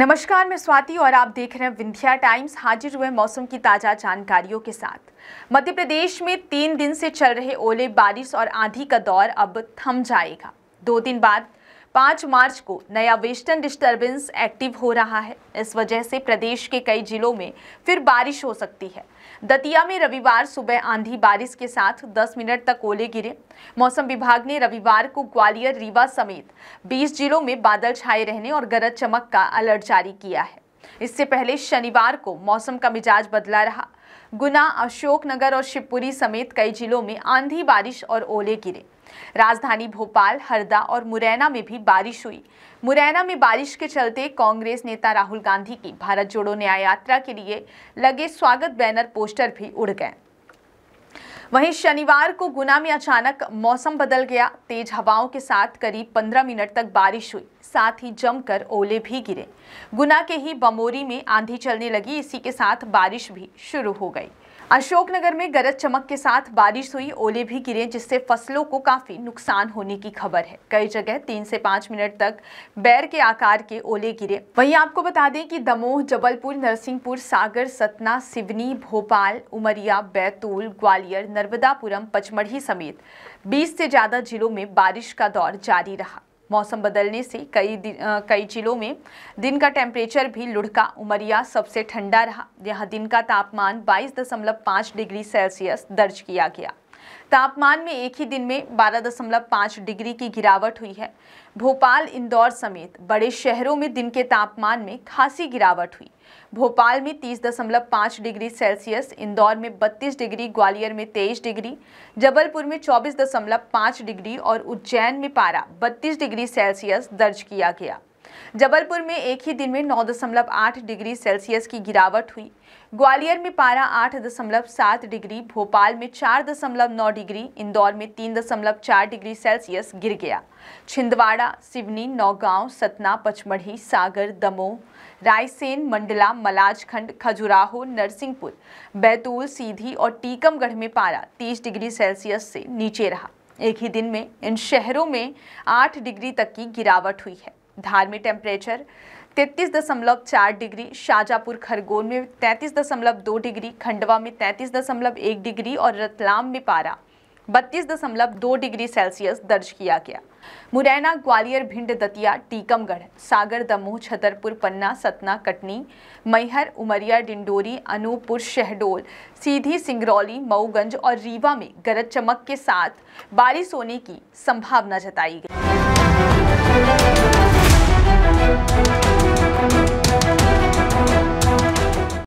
नमस्कार मैं स्वाति और आप देख रहे हैं विंध्या टाइम्स हाजिर हुए मौसम की ताज़ा जानकारियों के साथ मध्य प्रदेश में तीन दिन से चल रहे ओले बारिश और आंधी का दौर अब थम जाएगा दो दिन बाद पाँच मार्च को नया वेस्टर्न डिस्टर्बेंस एक्टिव हो रहा है इस वजह से प्रदेश के कई जिलों में फिर बारिश हो सकती है दतिया में रविवार सुबह आंधी बारिश के साथ 10 मिनट तक ओले गिरे मौसम विभाग ने रविवार को ग्वालियर रीवा समेत 20 जिलों में बादल छाए रहने और गरज चमक का अलर्ट जारी किया है इससे पहले शनिवार को मौसम का मिजाज बदला रहा गुना अशोकनगर और शिवपुरी समेत कई जिलों में आंधी बारिश और ओले गिरे राजधानी भोपाल हरदा और मुरैना में भी बारिश हुई मुरैना में बारिश के चलते कांग्रेस नेता राहुल गांधी की भारत जोड़ो न्याय यात्रा के लिए लगे स्वागत बैनर पोस्टर भी उड़ गए वहीं शनिवार को गुना में अचानक मौसम बदल गया तेज हवाओं के साथ करीब 15 मिनट तक बारिश हुई साथ ही जमकर ओले भी गिरे गुना के ही बमोरी में आंधी चलने लगी इसी के साथ बारिश भी शुरू हो गई अशोकनगर में गरज चमक के साथ बारिश हुई ओले भी गिरे जिससे फसलों को काफी नुकसान होने की खबर है कई जगह तीन से पांच मिनट तक बैर के आकार के ओले गिरे वहीं आपको बता दें कि दमोह जबलपुर नरसिंहपुर सागर सतना सिवनी भोपाल उमरिया बैतूल ग्वालियर नर्मदापुरम पचमढ़ी समेत 20 से ज़्यादा जिलों में बारिश का दौर जारी रहा मौसम बदलने से कई कई जिलों में दिन का टेम्परेचर भी लुढ़का उमरिया सबसे ठंडा रहा यहाँ दिन का तापमान 22.5 डिग्री सेल्सियस दर्ज किया गया तापमान में एक ही दिन में 12.5 डिग्री की गिरावट हुई है भोपाल इंदौर समेत बड़े शहरों में दिन के तापमान में खासी गिरावट हुई भोपाल में 30.5 डिग्री सेल्सियस इंदौर में 32 डिग्री ग्वालियर में 23 डिग्री जबलपुर में 24.5 डिग्री और उज्जैन में पारा 32 डिग्री सेल्सियस दर्ज किया गया जबलपुर में एक ही दिन में 9.8 डिग्री सेल्सियस की गिरावट हुई ग्वालियर में पारा 8.7 डिग्री भोपाल में 4.9 डिग्री इंदौर में 3.4 डिग्री सेल्सियस गिर गया छिंदवाड़ा सिवनी नौगांव सतना पचमढ़ी सागर दमोह रायसेन मंडला मलाजखंड खजुराहो नरसिंहपुर बैतूल सीधी और टीकमगढ़ में पारा 30 डिग्री सेल्सियस से नीचे रहा एक ही दिन में इन शहरों में 8 डिग्री तक की गिरावट हुई है धार में टेम्परेचर तैतीस दशमलव चार डिग्री शाजापुर खरगोन में तैंतीस दशमलव दो डिग्री खंडवा में तैंतीस दशमलव एक डिग्री और रतलाम में पारा बत्तीस दशमलव दो डिग्री सेल्सियस दर्ज किया गया मुरैना ग्वालियर भिंड दतिया टीकमगढ़ सागर दमोह छतरपुर पन्ना सतना कटनी मैहर उमरिया डिंडोरी अनूपपुर शहडोल सीधी सिंगरौली मऊगंज और रीवा में गरज चमक के साथ बारिश होने की संभावना जताई गई